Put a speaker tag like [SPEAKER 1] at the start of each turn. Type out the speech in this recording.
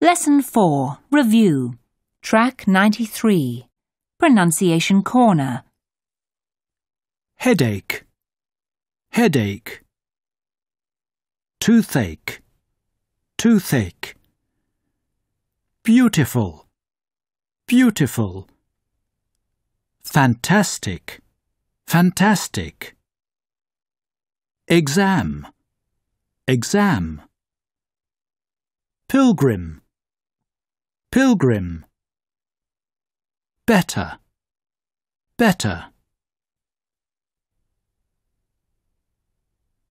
[SPEAKER 1] Lesson 4 Review Track 93 Pronunciation
[SPEAKER 2] Corner
[SPEAKER 3] Headache Headache
[SPEAKER 4] Toothache Toothache Beautiful Beautiful Fantastic Fantastic
[SPEAKER 5] Exam Exam Pilgrim Pilgrim. Better. Better.